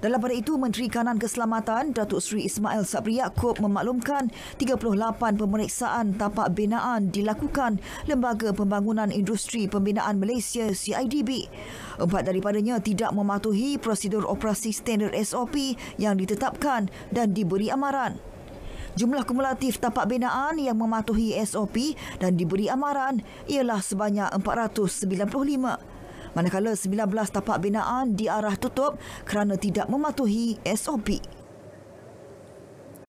Dalam pada itu, Menteri Kanan Keselamatan Datuk Seri Ismail Sabri Yaakob memaklumkan 38 pemeriksaan tapak binaan dilakukan Lembaga Pembangunan Industri Pembinaan Malaysia CIDB. Empat daripadanya tidak mematuhi prosedur operasi standard SOP yang ditetapkan dan diberi amaran. Jumlah kumulatif tapak binaan yang mematuhi SOP dan diberi amaran ialah sebanyak 495 manakala 19 tapak binaan diarah tutup kerana tidak mematuhi SOP.